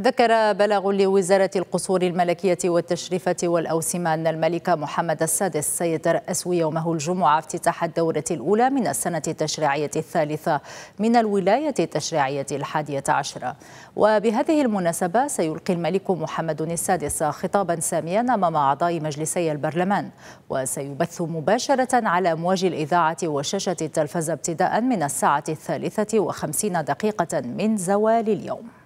ذكر بلاغ لوزارة القصور الملكية والتشريفة والأوسمة أن الملك محمد السادس سيترأس يومه الجمعة افتتاح الدورة الأولى من السنة التشريعية الثالثة من الولاية التشريعية الحادية عشرة وبهذه المناسبة سيلقي الملك محمد السادس خطابا ساميا أمام أعضاء مجلسي البرلمان وسيبث مباشرة على أمواج الإذاعة وشاشة التلفزة ابتداء من الساعة الثالثة وخمسين دقيقة من زوال اليوم